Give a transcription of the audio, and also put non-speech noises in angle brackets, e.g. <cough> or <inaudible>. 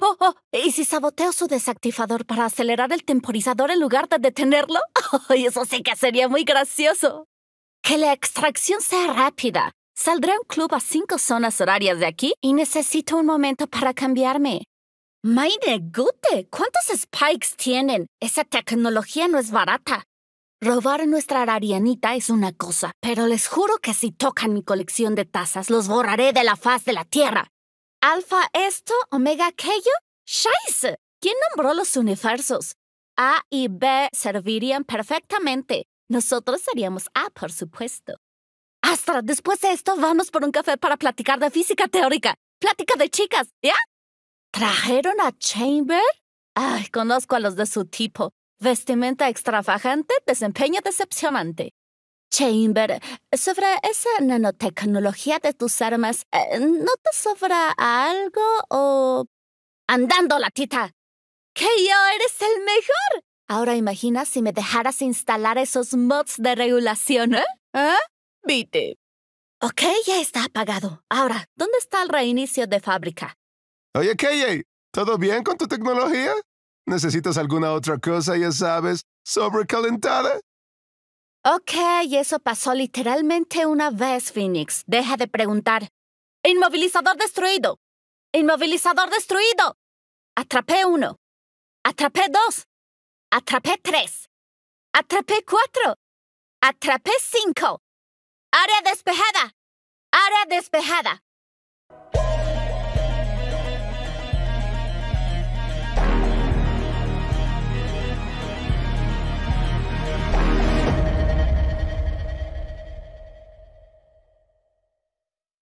Oh, ¡Oh, oh! y si saboteo su desactivador para acelerar el temporizador en lugar de detenerlo? ¡Oh, <laughs> eso sí que sería muy gracioso! Que la extracción sea rápida. Saldré a un club a cinco zonas horarias de aquí y necesito un momento para cambiarme. de Gute, ¿cuántos spikes tienen? Esa tecnología no es barata. Robar nuestra arianita es una cosa, pero les juro que si tocan mi colección de tazas, los borraré de la faz de la tierra. Alfa esto, omega aquello. ¡Scheiße! ¿Quién nombró los universos? A y B servirían perfectamente. Nosotros seríamos A, por supuesto. Astra, después de esto vamos por un café para platicar de física teórica. Plática de chicas, ¿ya? ¿Trajeron a Chamber? Ay, conozco a los de su tipo. Vestimenta extravagante, desempeño decepcionante. Chamber, sobre esa nanotecnología de tus armas, eh, ¿no te sobra algo o...? Andando, latita. ¡Que yo eres el mejor! Ahora imagina si me dejaras instalar esos mods de regulación, ¿eh? ¿Eh? Vite. Ok, ya está apagado. Ahora, ¿dónde está el reinicio de fábrica? Oye, KJ, ¿todo bien con tu tecnología? ¿Necesitas alguna otra cosa, ya sabes, sobrecalentada? Ok, eso pasó literalmente una vez, Phoenix. Deja de preguntar. Inmovilizador destruido. Inmovilizador destruido. Atrapé uno. Atrapé dos. Atrapé tres. Atrapé cuatro. Atrapé cinco. Área despejada. Área despejada.